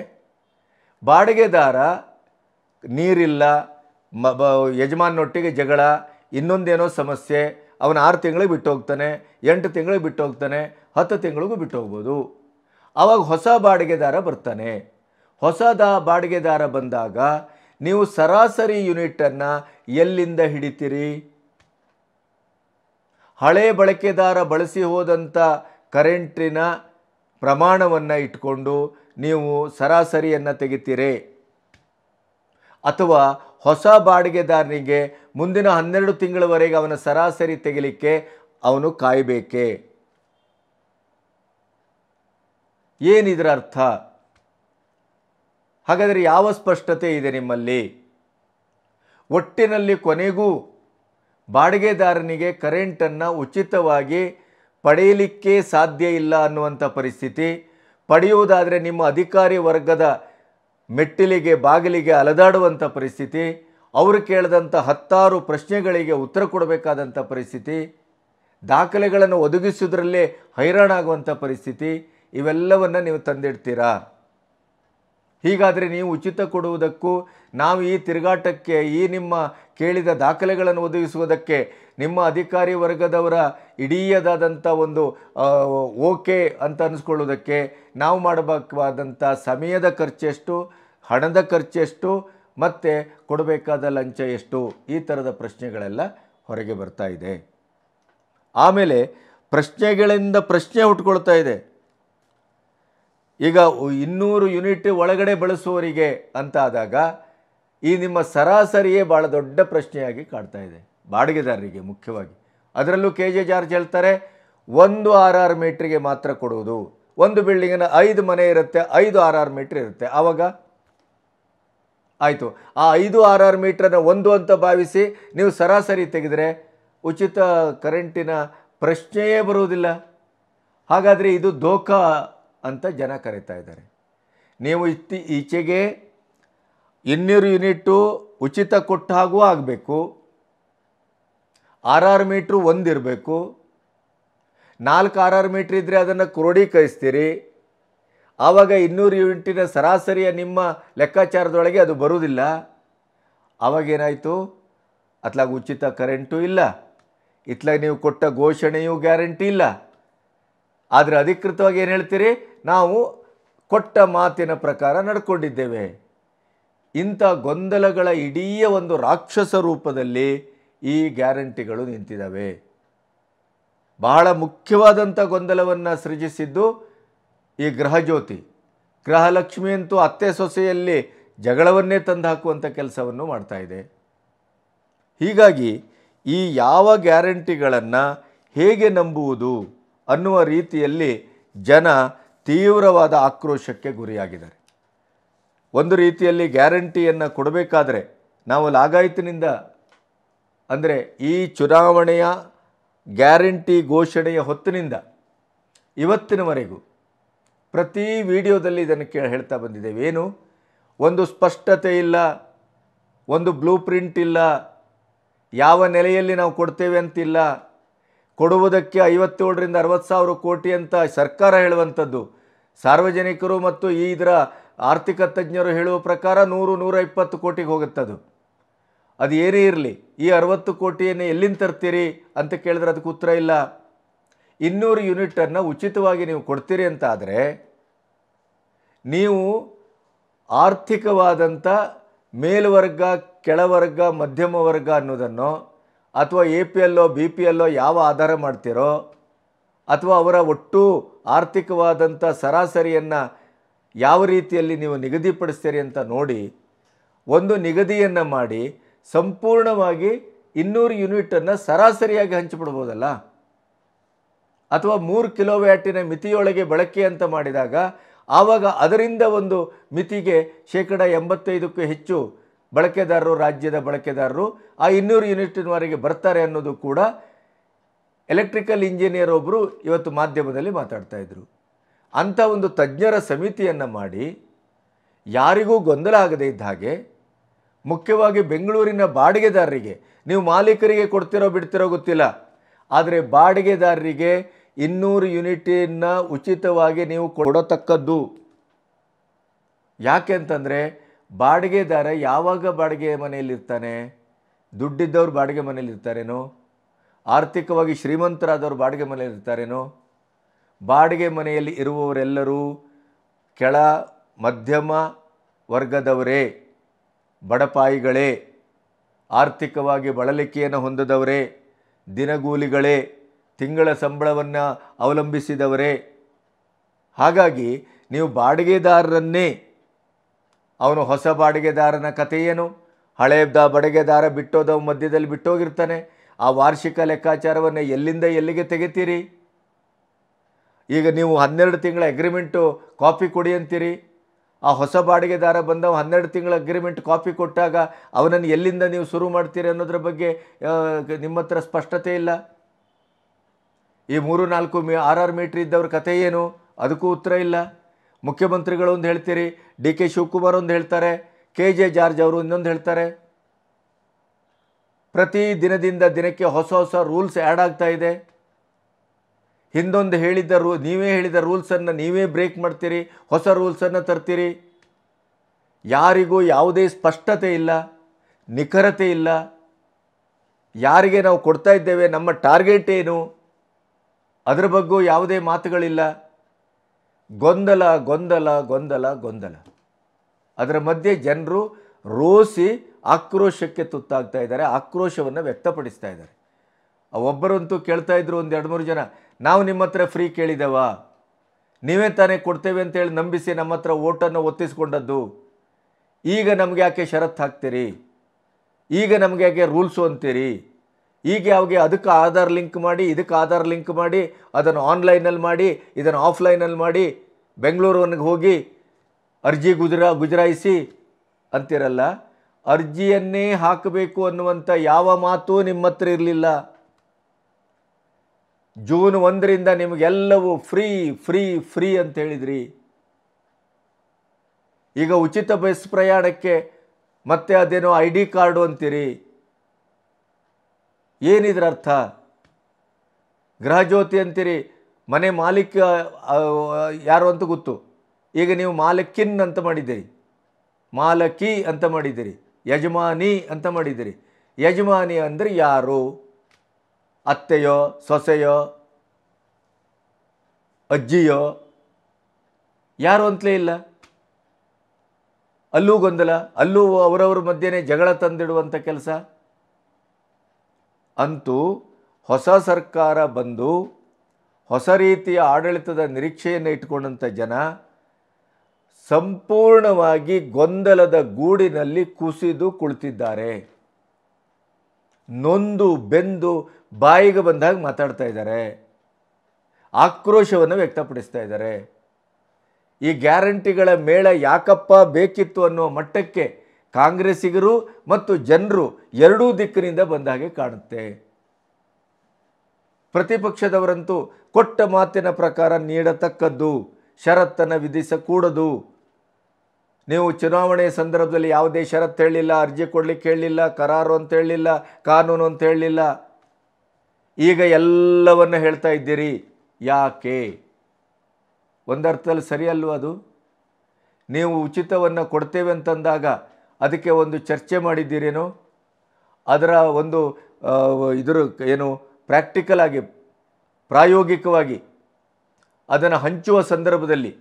ಬಾಡಿಗೆದಾರ ನೀರಿಲ್ಲ ಮ ಬ ಯಜಮಾನೊಟ್ಟಿಗೆ ಜಗಳ ಇನ್ನೊಂದೇನೋ ಸಮಸ್ಯೆ ಅವನು ಆರು ತಿಂಗಳಿಗೆ ಬಿಟ್ಟು ಹೋಗ್ತಾನೆ ಎಂಟು ತಿಂಗಳಿಗೆ ಬಿಟ್ಟು ಹೋಗ್ತಾನೆ ಹತ್ತು ತಿಂಗಳಿಗೂ ಬಿಟ್ಟು ಹೋಗ್ಬೋದು ಆವಾಗ ಹೊಸ ಬಾಡಿಗೆದಾರ ಬರ್ತಾನೆ ಹೊಸದ ಬಾಡಿಗೆದಾರ ಬಂದಾಗ ನೀವು ಸರಾಸರಿ ಯೂನಿಟನ್ನು ಎಲ್ಲಿಂದ ಹಿಡಿತೀರಿ ಹಳೆ ಬಳಕೆದಾರ ಬಳಸಿ ಹೋದಂಥ ಕರೆಂಟಿನ ಪ್ರಮಾಣವನ್ನು ಇಟ್ಕೊಂಡು ನೀವು ಸರಾಸರಿಯನ್ನು ತೆಗಿತೀರಿ ಅಥವಾ ಹೊಸ ಬಾಡಿಗೆದಾರನಿಗೆ ಮುಂದಿನ ಹನ್ನೆರಡು ತಿಂಗಳವರೆಗೆ ಅವನ ಸರಾಸರಿ ತೆಗಿಲಿಕ್ಕೆ ಅವನು ಕಾಯಬೇಕೆ ಏನಿದ್ರ ಅರ್ಥ ಹಾಗಾದರೆ ಯಾವ ಸ್ಪಷ್ಟತೆ ಇದೆ ನಿಮ್ಮಲ್ಲಿ ಒಟ್ಟಿನಲ್ಲಿ ಕೊನೆಗೂ ಬಾಡಿಗೆದಾರನಿಗೆ ಕರೆಂಟನ್ನು ಉಚಿತವಾಗಿ ಪಡೆಯಲಿಕ್ಕೆ ಸಾಧ್ಯ ಇಲ್ಲ ಅನ್ನುವಂಥ ಪರಿಸ್ಥಿತಿ ಪಡೆಯುವುದಾದರೆ ನಿಮ್ಮ ಅಧಿಕಾರಿ ವರ್ಗದ ಮೆಟ್ಟಿಲಿಗೆ ಬಾಗಿಲಿಗೆ ಅಲದಾಡುವಂಥ ಪರಿಸ್ಥಿತಿ ಅವರು ಕೇಳಿದಂಥ ಹತ್ತಾರು ಪ್ರಶ್ನೆಗಳಿಗೆ ಉತ್ತರ ಕೊಡಬೇಕಾದಂಥ ಪರಿಸ್ಥಿತಿ ದಾಖಲೆಗಳನ್ನು ಒದಗಿಸೋದ್ರಲ್ಲೇ ಹೈರಾಣಾಗುವಂಥ ಪರಿಸ್ಥಿತಿ ಇವೆಲ್ಲವನ್ನು ನೀವು ತಂದಿಡ್ತೀರಾ ಹೀಗಾದರೆ ನೀವು ಉಚಿತ ಕೊಡುವುದಕ್ಕೂ ನಾವು ಈ ತಿರುಗಾಟಕ್ಕೆ ಈ ನಿಮ್ಮ ಕೇಳಿದ ದಾಖಲೆಗಳನ್ನು ಒದಗಿಸುವುದಕ್ಕೆ ನಿಮ್ಮ ಅಧಿಕಾರಿ ವರ್ಗದವರ ಇಡೀಯದಾದಂಥ ಒಂದು ಓಕೆ ಅಂತ ಅನ್ನಿಸ್ಕೊಳ್ಳೋದಕ್ಕೆ ನಾವು ಮಾಡಬೇಕಾದಂಥ ಸಮಯದ ಖರ್ಚೆಷ್ಟು ಹಣದ ಖರ್ಚೆಷ್ಟು ಮತ್ತು ಕೊಡಬೇಕಾದ ಲಂಚ ಎಷ್ಟು ಈ ಥರದ ಪ್ರಶ್ನೆಗಳೆಲ್ಲ ಹೊರಗೆ ಬರ್ತಾ ಇದೆ ಆಮೇಲೆ ಪ್ರಶ್ನೆಗಳಿಂದ ಪ್ರಶ್ನೆ ಹುಟ್ಕೊಳ್ತಾ ಇದೆ ಈಗ ಇನ್ನೂರು ಯೂನಿಟ್ ಒಳಗಡೆ ಬಳಸುವವರಿಗೆ ಅಂತಾದಾಗ ಈ ನಿಮ್ಮ ಸರಾಸರಿಯೇ ಭಾಳ ದೊಡ್ಡ ಪ್ರಶ್ನೆಯಾಗಿ ಕಾಡ್ತಾ ಇದೆ ಬಾಡಿಗೆದಾರರಿಗೆ ಮುಖ್ಯವಾಗಿ ಅದರಲ್ಲೂ ಕೆ ಜೆ ಜಾರ್ಜ್ ಹೇಳ್ತಾರೆ ಒಂದು ಆರ್ ಆರ್ ಮೀಟ್ರಿಗೆ ಮಾತ್ರ ಕೊಡುವುದು ಒಂದು ಬಿಲ್ಡಿಂಗಿನ ಐದು ಮನೆ ಇರುತ್ತೆ ಐದು ಆರ್ ಆರ್ ಮೀಟ್ರ್ ಇರುತ್ತೆ ಆವಾಗ ಆಯಿತು ಆ ಐದು ಆರ್ ಆರ್ ಮೀಟ್ರನ್ನ ಒಂದು ಅಂತ ಭಾವಿಸಿ ನೀವು ಸರಾಸರಿ ತೆಗೆದರೆ ಉಚಿತ ಕರೆಂಟಿನ ಪ್ರಶ್ನೆಯೇ ಬರುವುದಿಲ್ಲ ಹಾಗಾದರೆ ಇದು ದೋಖ ಅಂತ ಜನ ಕರೀತಾ ಇದ್ದಾರೆ ನೀವು ಇತ್ತಿ ಈಚೆಗೆ ಇನ್ನೂರು ಯೂನಿಟ್ಟು ಉಚಿತ ಕೊಟ್ಟ ಹಾಗೂ ಆಗಬೇಕು ಆರ್ ಆರ್ ಮೀಟ್ರು ಒಂದಿರಬೇಕು ನಾಲ್ಕು ಆರ್ ಆರ್ ಮೀಟ್ರ್ ಇದ್ದರೆ ಅದನ್ನು ಕ್ರೋಢೀಕರಿಸ್ತೀರಿ ಆವಾಗ ಇನ್ನೂರು ಯೂನಿಟಿನ ಸರಾಸರಿಯ ನಿಮ್ಮ ಲೆಕ್ಕಾಚಾರದೊಳಗೆ ಅದು ಬರುವುದಿಲ್ಲ ಆವಾಗೇನಾಯಿತು ಅತ್ಲಾಗ ಉಚಿತ ಕರೆಂಟು ಇಲ್ಲ ಇತ್ಲಾಗ ನೀವು ಕೊಟ್ಟ ಘೋಷಣೆಯೂ ಗ್ಯಾರಂಟಿ ಇಲ್ಲ ಆದರೆ ಅಧಿಕೃತವಾಗಿ ಏನು ಹೇಳ್ತೀರಿ ನಾವು ಕೊಟ್ಟ ಮಾತಿನ ಪ್ರಕಾರ ನಡ್ಕೊಂಡಿದ್ದೇವೆ ಇಂಥ ಗೊಂದಲಗಳ ಇಡೀ ಒಂದು ರಾಕ್ಷಸ ರೂಪದಲ್ಲಿ ಈ ಗ್ಯಾರಂಟಿಗಳು ನಿಂತಿದ್ದಾವೆ ಬಹಳ ಮುಖ್ಯವಾದಂಥ ಗೊಂದಲವನ್ನು ಸೃಜಿಸಿದ್ದು ಈ ಗ್ರಹಜ್ಯೋತಿ ಗೃಹಲಕ್ಷ್ಮಿ ಅಂತೂ ಅತ್ತೆ ಸೊಸೆಯಲ್ಲಿ ಜಗಳವನ್ನೇ ತಂದು ಹಾಕುವಂಥ ಕೆಲಸವನ್ನು ಮಾಡ್ತಾ ಇದೆ ಹೀಗಾಗಿ ಈ ಯಾವ ಗ್ಯಾರಂಟಿಗಳನ್ನು ಹೇಗೆ ನಂಬುವುದು ಅನ್ನುವ ರೀತಿಯಲ್ಲಿ ಜನ ತೀವ್ರವಾದ ಆಕ್ರೋಶಕ್ಕೆ ಗುರಿಯಾಗಿದ್ದಾರೆ ಒಂದು ರೀತಿಯಲ್ಲಿ ಗ್ಯಾರಂಟಿಯನ್ನು ಕೊಡಬೇಕಾದರೆ ನಾವು ಲಾಗಾಯತಿನಿಂದ ಅಂದರೆ ಈ ಚುನಾವಣೆಯ ಗ್ಯಾರಂಟಿ ಘೋಷಣೆಯ ಹೊತ್ತಿನಿಂದ ಇವತ್ತಿನವರೆಗೂ ಪ್ರತಿ ವಿಡಿಯೋದಲ್ಲಿ ಇದನ್ನು ಕೇಳ ಹೇಳ್ತಾ ಬಂದಿದ್ದೇವೆ ಏನು ಒಂದು ಸ್ಪಷ್ಟತೆ ಇಲ್ಲ ಒಂದು ಬ್ಲೂ ಪ್ರಿಂಟ್ ಇಲ್ಲ ಯಾವ ನೆಲೆಯಲ್ಲಿ ನಾವು ಕೊಡ್ತೇವೆ ಅಂತಿಲ್ಲ ಕೊಡುವುದಕ್ಕೆ ಐವತ್ತೇಳರಿಂದ ಅರವತ್ತು ಸಾವಿರ ಕೋಟಿ ಅಂತ ಸರ್ಕಾರ ಹೇಳುವಂಥದ್ದು ಸಾರ್ವಜನಿಕರು ಮತ್ತು ಈ ಇದರ ಆರ್ಥಿಕ ತಜ್ಞರು ಹೇಳುವ ಪ್ರಕಾರ ನೂರು ನೂರ ಇಪ್ಪತ್ತು ಕೋಟಿಗೆ ಹೋಗುತ್ತದು ಅದು ಏನೇ ಇರಲಿ ಈ ಅರವತ್ತು ಕೋಟಿಯನ್ನು ಎಲ್ಲಿಂದ ತರ್ತೀರಿ ಅಂತ ಕೇಳಿದ್ರೆ ಅದಕ್ಕೆ ಉತ್ತರ ಇಲ್ಲ ಇನ್ನೂರು ಯೂನಿಟನ್ನು ಉಚಿತವಾಗಿ ನೀವು ಕೊಡ್ತೀರಿ ಅಂತ ಆದರೆ ನೀವು ಆರ್ಥಿಕವಾದಂಥ ಮೇಲ್ವರ್ಗ ಕೆಳವರ್ಗ ಮಧ್ಯಮ ವರ್ಗ ಅನ್ನೋದನ್ನು ಅಥವಾ ಎ ಪಿ ಎಲ್ಲೋ ಬಿ ಪಿ ಎಲ್ಲೋ ಯಾವ ಆಧಾರ ಮಾಡ್ತೀರೋ ಅಥವಾ ಅವರ ಒಟ್ಟು ಆರ್ಥಿಕವಾದಂಥ ಸರಾಸರಿಯನ್ನು ಯಾವ ರೀತಿಯಲ್ಲಿ ನೀವು ನಿಗದಿಪಡಿಸ್ತೀರಿ ಅಂತ ನೋಡಿ ಒಂದು ನಿಗದಿಯನ್ನು ಮಾಡಿ ಸಂಪೂರ್ಣವಾಗಿ ಇನ್ನೂರು ಯೂನಿಟನ್ನು ಸರಾಸರಿಯಾಗಿ ಹಂಚಿಬಿಡ್ಬೋದಲ್ಲ ಅಥವಾ ಮೂರು ಕಿಲೋ ಮಿತಿಯೊಳಗೆ ಬಳಕೆ ಅಂತ ಮಾಡಿದಾಗ ಆವಾಗ ಅದರಿಂದ ಒಂದು ಮಿತಿಗೆ ಶೇಕಡ ಎಂಬತ್ತೈದಕ್ಕೂ ಹೆಚ್ಚು ಬಳಕೆದಾರರು ರಾಜ್ಯದ ಬಳಕೆದಾರರು ಆ ಇನ್ನೂರು ಯೂನಿಟ್ನವರೆಗೆ ಬರ್ತಾರೆ ಅನ್ನೋದು ಕೂಡ ಎಲೆಕ್ಟ್ರಿಕಲ್ ಇಂಜಿನಿಯರ್ ಒಬ್ಬರು ಇವತ್ತು ಮಾಧ್ಯಮದಲ್ಲಿ ಮಾತಾಡ್ತಾ ಇದ್ದರು ಅಂಥ ಒಂದು ತಜ್ಞರ ಸಮಿತಿಯನ್ನು ಮಾಡಿ ಯಾರಿಗೂ ಗೊಂದಲ ಆಗದೇ ಇದ್ದ ಹಾಗೆ ಮುಖ್ಯವಾಗಿ ಬೆಂಗಳೂರಿನ ಬಾಡಿಗೆದಾರರಿಗೆ ನೀವು ಮಾಲೀಕರಿಗೆ ಕೊಡ್ತಿರೋ ಬಿಡ್ತಿರೋ ಗೊತ್ತಿಲ್ಲ ಆದರೆ ಬಾಡಿಗೆದಾರರಿಗೆ ಇನ್ನೂರು ಯೂನಿಟನ್ನು ಉಚಿತವಾಗಿ ನೀವು ಕೊಡತಕ್ಕದ್ದು ಯಾಕೆ ಅಂತಂದರೆ ಬಾಡಿಗೆದಾರ ಯಾವಾಗ ಬಾಡಿಗೆ ಮನೆಯಲ್ಲಿರ್ತಾನೆ ದುಡ್ಡಿದ್ದವ್ರು ಬಾಡಿಗೆ ಮನೆಯಲ್ಲಿರ್ತಾರೇನೋ ಆರ್ಥಿಕವಾಗಿ ಶ್ರೀಮಂತರಾದವರು ಬಾಡಿಗೆ ಮನೆಯಲ್ಲಿರ್ತಾರೇನೋ ಬಾಡಿಗೆ ಮನೆಯಲ್ಲಿ ಇರುವವರೆಲ್ಲರೂ ಕೆಳ ಮಧ್ಯಮ ವರ್ಗದವರೇ ಬಡಪಾಯಿಗಳೇ ಆರ್ಥಿಕವಾಗಿ ಬಳಲಿಕೆಯನ್ನು ಹೊಂದದವರೇ ದಿನಗೂಲಿಗಳೇ ತಿಂಗಳ ಸಂಬಳವನ್ನು ಅವಲಂಬಿಸಿದವರೇ ಹಾಗಾಗಿ ನೀವು ಬಾಡಿಗೆದಾರರನ್ನೇ ಅವನು ಹೊಸ ಬಾಡಿಗೆದಾರನ ಕಥೆಯೇನು ಹಳೆಯದ ಬಾಡಿಗೆದಾರ ಬಿಟ್ಟೋದವ ಮಧ್ಯದಲ್ಲಿ ಬಿಟ್ಟೋಗಿರ್ತಾನೆ ಆ ವಾರ್ಷಿಕ ಲೆಕ್ಕಾಚಾರವನ್ನು ಎಲ್ಲಿಂದ ಎಲ್ಲಿಗೆ ತೆಗಿತೀರಿ ಈಗ ನೀವು ಹನ್ನೆರಡು ತಿಂಗಳ ಅಗ್ರಿಮೆಂಟು ಕಾಪಿ ಕೊಡಿ ಅಂತೀರಿ ಆ ಹೊಸ ಬಾಡಿಗೆದಾರ ಬಂದ ಹನ್ನೆರಡು ತಿಂಗಳ ಅಗ್ರಿಮೆಂಟ್ ಕಾಪಿ ಕೊಟ್ಟಾಗ ಅವನನ್ನು ಎಲ್ಲಿಂದ ನೀವು ಶುರು ಮಾಡ್ತೀರಿ ಅನ್ನೋದ್ರ ಬಗ್ಗೆ ನಿಮ್ಮ ಹತ್ರ ಸ್ಪಷ್ಟತೆ ಇಲ್ಲ ಈ ಮೂರು ನಾಲ್ಕು ಮೀ ಆರು ಆರು ಮೀಟ್ರ್ ಇದ್ದವ್ರ ಕಥೆ ಏನು ಅದಕ್ಕೂ ಉತ್ತರ ಇಲ್ಲ ಮುಖ್ಯಮಂತ್ರಿಗಳು ಒಂದು ಹೇಳ್ತೀರಿ ಡಿ ಕೆ ಶಿವಕುಮಾರ್ ಒಂದು ಹೇಳ್ತಾರೆ ಕೆ ಜೆ ಜಾರ್ಜ್ ಅವರು ಇನ್ನೊಂದು ಹೇಳ್ತಾರೆ ಪ್ರತಿ ದಿನದಿಂದ ದಿನಕ್ಕೆ ಹೊಸ ಹೊಸ ರೂಲ್ಸ್ ಆ್ಯಡ್ ಆಗ್ತಾ ಇದೆ ಹಿಂದೊಂದು ಹೇಳಿದ್ದ ರೂ ನೀವೇ ಹೇಳಿದ ರೂಲ್ಸನ್ನು ನೀವೇ ಬ್ರೇಕ್ ಮಾಡ್ತೀರಿ ಹೊಸ ರೂಲ್ಸನ್ನು ತರ್ತೀರಿ ಯಾರಿಗೂ ಯಾವುದೇ ಸ್ಪಷ್ಟತೆ ಇಲ್ಲ ನಿಖರತೆ ಇಲ್ಲ ಯಾರಿಗೆ ನಾವು ಕೊಡ್ತಾ ಇದ್ದೇವೆ ನಮ್ಮ ಟಾರ್ಗೆಟ್ ಏನು ಅದರ ಬಗ್ಗೂ ಯಾವುದೇ ಮಾತುಗಳಿಲ್ಲ ಗೊಂದಲ ಗೊಂದಲ ಗೊಂದಲ ಗೊಂದಲ ಅದರ ಮಧ್ಯೆ ಜನರು ರೋಸಿ ಆಕ್ರೋಶಕ್ಕೆ ತುತ್ತಾಗ್ತಾ ಇದ್ದಾರೆ ಆಕ್ರೋಶವನ್ನು ವ್ಯಕ್ತಪಡಿಸ್ತಾ ಇದ್ದಾರೆ ಒಬ್ಬರಂತೂ ಕೇಳ್ತಾ ಇದ್ರು ಒಂದು ಎರಡು ಮೂರು ಜನ ನಾವು ನಿಮ್ಮ ಹತ್ರ ಫ್ರೀ ಕೇಳಿದೆವಾ ನೀವೇ ತಾನೇ ಕೊಡ್ತೇವೆ ಅಂತೇಳಿ ನಂಬಿಸಿ ನಮ್ಮ ಹತ್ರ ಓಟನ್ನು ಒತ್ತಿಸ್ಕೊಂಡದ್ದು ಈಗ ನಮಗೆ ಯಾಕೆ ಷರತ್ತು ಹಾಕ್ತೀರಿ ಈಗ ನಮಗೆ ಯಾಕೆ ರೂಲ್ಸು ಅಂತೀರಿ ಈಗ ಯಾವಾಗ ಅದಕ್ಕೆ ಆಧಾರ್ ಲಿಂಕ್ ಮಾಡಿ ಇದಕ್ಕೆ ಆಧಾರ್ ಲಿಂಕ್ ಮಾಡಿ ಅದನ್ನು ಆನ್ಲೈನಲ್ಲಿ ಮಾಡಿ ಇದನ್ನು ಆಫ್ಲೈನಲ್ಲಿ ಮಾಡಿ ಬೆಂಗಳೂರವನಿಗೆ ಹೋಗಿ ಅರ್ಜಿ ಗುಜರಾ ಗುಜರಾಯಿಸಿ ಅಂತಿರಲ್ಲ ಅರ್ಜಿಯನ್ನೇ ಹಾಕಬೇಕು ಅನ್ನುವಂಥ ಯಾವ ಮಾತು ನಿಮ್ಮ ಹತ್ರ ಇರಲಿಲ್ಲ ಜೂನ್ ಒಂದರಿಂದ ನಿಮಗೆಲ್ಲವೂ ಫ್ರೀ ಫ್ರೀ ಫ್ರೀ ಅಂತ ಹೇಳಿದ್ರಿ ಈಗ ಉಚಿತ ಬಸ್ ಪ್ರಯಾಣಕ್ಕೆ ಮತ್ತೆ ಅದೇನೋ ಐ ಡಿ ಕಾರ್ಡು ಅಂತೀರಿ ಏನಿದ್ರ ಅರ್ಥ ಗೃಹಜ್ಯೋತಿ ಅಂತೀರಿ ಮನೆ ಮಾಲೀಕ ಯಾರು ಅಂತ ಗೊತ್ತು ಈಗ ನೀವು ಮಾಲಕಿನ್ ಅಂತ ಮಾಡಿದ್ದೀರಿ ಮಾಲಕಿ ಅಂತ ಮಾಡಿದ್ದೀರಿ ಯಜಮಾನಿ ಅಂತ ಮಾಡಿದ್ದೀರಿ ಯಜಮಾನಿ ಅಂದರೆ ಯಾರು ಅತ್ತೆಯೋ ಸೊಸೆಯೋ ಅಜ್ಜಿಯೋ ಯಾರು ಅಂತಲೇ ಇಲ್ಲ ಅಲ್ಲೂ ಗೊಂದಲ ಅಲ್ಲೂ ಅವರವ್ರ ಮಧ್ಯೆನೇ ಜಗಳ ತಂದಿಡುವಂಥ ಕೆಲಸ ಅಂತೂ ಹೊಸ ಸರ್ಕಾರ ಬಂದು ಹೊಸ ರೀತಿಯ ಆಡಳಿತದ ನಿರೀಕ್ಷೆಯನ್ನು ಇಟ್ಕೊಂಡಂಥ ಜನ ಸಂಪೂರ್ಣವಾಗಿ ಗೊಂದಲದ ಗೂಡಿನಲ್ಲಿ ಕುಸಿದು ಕುಳಿತಿದ್ದಾರೆ ನೊಂದು ಬೆಂದು ಬಾಯಿಗೆ ಬಂದಾಗ ಮಾತಾಡ್ತಾ ಇದ್ದಾರೆ ಆಕ್ರೋಶವನ್ನು ವ್ಯಕ್ತಪಡಿಸ್ತಾ ಇದ್ದಾರೆ ಈ ಗ್ಯಾರಂಟಿಗಳ ಮೇಳ ಯಾಕಪ್ಪ ಬೇಕಿತ್ತು ಅನ್ನೋ ಮಟ್ಟಕ್ಕೆ ಕಾಂಗ್ರೆಸ್ಸಿಗರು ಮತ್ತು ಜನರು ಎರಡೂ ದಿಕ್ಕಿನಿಂದ ಬಂದ ಹಾಗೆ ಕಾಣುತ್ತೆ ಪ್ರತಿಪಕ್ಷದವರಂತೂ ಕೊಟ್ಟ ಮಾತಿನ ಪ್ರಕಾರ ನೀಡತಕ್ಕದ್ದು ಷರತ್ತನ್ನು ವಿಧಿಸಕೂಡದು ನೀವು ಚುನಾವಣೆ ಸಂದರ್ಭದಲ್ಲಿ ಯಾವುದೇ ಷರತ್ತು ಹೇಳಿಲ್ಲ ಅರ್ಜಿ ಕೊಡಲಿಕ್ಕೆ ಹೇಳಿಲ್ಲ ಕರಾರು ಅಂತ ಹೇಳಿಲ್ಲ ಕಾನೂನು ಅಂತ ಹೇಳಿಲ್ಲ ಈಗ ಎಲ್ಲವನ್ನು ಹೇಳ್ತಾ ಇದ್ದೀರಿ ಯಾಕೆ ಒಂದರ್ಥದಲ್ಲಿ ಸರಿಯಲ್ವ ಅದು ನೀವು ಉಚಿತವನ್ನು ಕೊಡ್ತೇವೆ ಅಂತಂದಾಗ ಅದಕ್ಕೆ ಒಂದು ಚರ್ಚೆ ಮಾಡಿದ್ದೀರೇನು ಅದರ ಒಂದು ಇದರ ಏನು ಪ್ರಾಕ್ಟಿಕಲ್ ಆಗಿ ಪ್ರಾಯೋಗಿಕವಾಗಿ ಅದನ್ನು ಹಂಚುವ ಸಂದರ್ಭದಲ್ಲಿ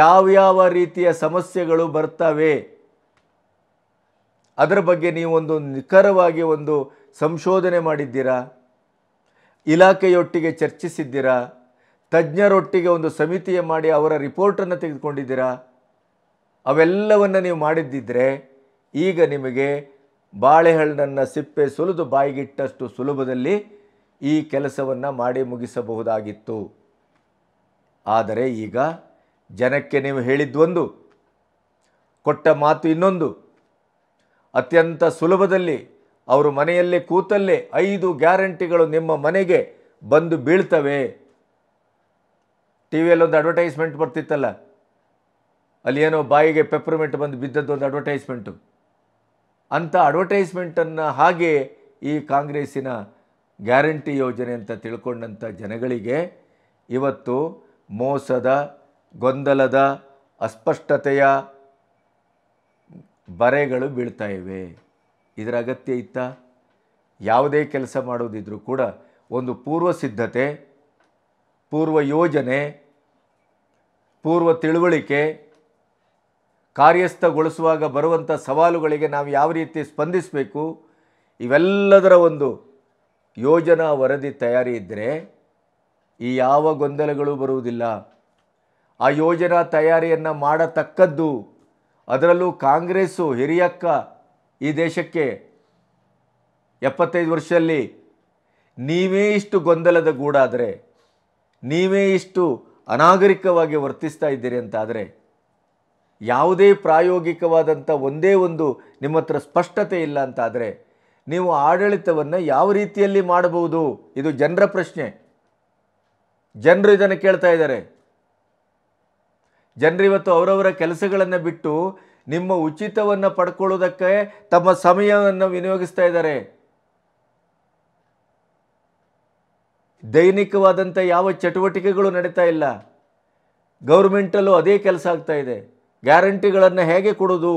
ಯಾವ್ಯಾವ ರೀತಿಯ ಸಮಸ್ಯೆಗಳು ಬರ್ತವೆ ಅದರ ಬಗ್ಗೆ ನೀವೊಂದು ನಿಖರವಾಗಿ ಒಂದು ಸಂಶೋಧನೆ ಮಾಡಿದ್ದೀರಾ ಇಲಾಖೆಯೊಟ್ಟಿಗೆ ಚರ್ಚಿಸಿದ್ದೀರಾ ತಜ್ಞರೊಟ್ಟಿಗೆ ಒಂದು ಸಮಿತಿಯ ಮಾಡಿ ಅವರ ರಿಪೋರ್ಟನ್ನು ತೆಗೆದುಕೊಂಡಿದ್ದೀರಾ ಅವೆಲ್ಲವನ್ನು ನೀವು ಮಾಡಿದ್ದಿದ್ದರೆ ಈಗ ನಿಮಗೆ ಬಾಳೆಹಣ್ಣನ್ನು ಸಿಪ್ಪೆ ಸುಲಿದು ಬಾಯಿಗಿಟ್ಟಷ್ಟು ಸುಲಭದಲ್ಲಿ ಈ ಕೆಲಸವನ್ನು ಮಾಡಿ ಮುಗಿಸಬಹುದಾಗಿತ್ತು ಆದರೆ ಈಗ ಜನಕ್ಕೆ ನೀವು ಹೇಳಿದ್ದೊಂದು ಕೊಟ್ಟ ಮಾತು ಇನ್ನೊಂದು ಅತ್ಯಂತ ಸುಲಭದಲ್ಲಿ ಅವರು ಮನೆಯಲ್ಲೇ ಕೂತಲ್ಲೇ ಐದು ಗ್ಯಾರಂಟಿಗಳು ನಿಮ್ಮ ಮನೆಗೆ ಬಂದು ಬೀಳ್ತವೆ ಟಿ ವಿಯಲ್ಲೊಂದು ಅಡ್ವರ್ಟೈಸ್ಮೆಂಟ್ ಬರ್ತಿತ್ತಲ್ಲ ಅಲ್ಲಿ ಏನೋ ಬಾಯಿಗೆ ಪೆಪ್ರಮೆಂಟ್ ಬಂದು ಬಿದ್ದದ್ದು ಒಂದು ಅಡ್ವರ್ಟೈಸ್ಮೆಂಟು ಅಂಥ ಅಡ್ವರ್ಟೈಸ್ಮೆಂಟನ್ನು ಹಾಗೆ ಈ ಕಾಂಗ್ರೆಸ್ಸಿನ ಗ್ಯಾರಂಟಿ ಯೋಜನೆ ಅಂತ ತಿಳ್ಕೊಂಡಂಥ ಜನಗಳಿಗೆ ಇವತ್ತು ಮೋಸದ ಗೊಂದಲದ ಅಸ್ಪಷ್ಟತೆಯ ಬರೆಗಳು ಬೀಳ್ತಾ ಇವೆ ಇದರ ಅಗತ್ಯ ಇತ್ತ ಯಾವುದೇ ಕೆಲಸ ಮಾಡೋದಿದ್ದರೂ ಕೂಡ ಒಂದು ಪೂರ್ವ ಸಿದ್ಧತೆ ಪೂರ್ವ ಯೋಜನೆ ಪೂರ್ವ ತಿಳುವಳಿಕೆ ಕಾರ್ಯಸ್ಥಗೊಳಿಸುವಾಗ ಬರುವಂಥ ಸವಾಲುಗಳಿಗೆ ನಾವು ಯಾವ ರೀತಿ ಸ್ಪಂದಿಸಬೇಕು ಇವೆಲ್ಲದರ ಒಂದು ಯೋಜನಾ ವರದಿ ತಯಾರಿ ಇದ್ದರೆ ಈ ಯಾವ ಗೊಂದಲಗಳು ಬರುವುದಿಲ್ಲ ಆ ಯೋಜನಾ ತಯಾರಿಯನ್ನು ಮಾಡತಕ್ಕದ್ದು ಅದರಲ್ಲೂ ಕಾಂಗ್ರೆಸ್ಸು ಹಿರಿಯಕ್ಕ ಈ ದೇಶಕ್ಕೆ ಎಪ್ಪತ್ತೈದು ವರ್ಷದಲ್ಲಿ ನೀವೇ ಇಷ್ಟು ಗೊಂದಲದ ಗೂಡಾದರೆ ನೀವೇ ಇಷ್ಟು ಅನಾಗರಿಕವಾಗಿ ವರ್ತಿಸ್ತಾ ಇದ್ದೀರಿ ಅಂತಾದರೆ ಯಾವುದೇ ಪ್ರಾಯೋಗಿಕವಾದಂಥ ಒಂದೇ ಒಂದು ನಿಮ್ಮ ಹತ್ರ ಸ್ಪಷ್ಟತೆ ಇಲ್ಲ ಅಂತಾದರೆ ನೀವು ಆಡಳಿತವನ್ನು ಯಾವ ರೀತಿಯಲ್ಲಿ ಮಾಡಬಹುದು ಇದು ಜನರ ಪ್ರಶ್ನೆ ಜನರು ಇದನ್ನು ಕೇಳ್ತಾ ಇದ್ದಾರೆ ಜನರು ಇವತ್ತು ಅವರವರ ಕೆಲಸಗಳನ್ನು ಬಿಟ್ಟು ನಿಮ್ಮ ಉಚಿತವನ್ನು ಪಡ್ಕೊಳ್ಳೋದಕ್ಕೆ ತಮ್ಮ ಸಮಯವನ್ನು ವಿನಿಯೋಗಿಸ್ತಾ ಇದ್ದಾರೆ ದೈನಿಕವಾದಂಥ ಯಾವ ಚಟುವಟಿಕೆಗಳು ನಡೀತಾ ಇಲ್ಲ ಗೌರ್ಮೆಂಟಲ್ಲೂ ಅದೇ ಕೆಲಸ ಆಗ್ತಾ ಇದೆ ಗ್ಯಾರಂಟಿಗಳನ್ನು ಹೇಗೆ ಕೊಡೋದು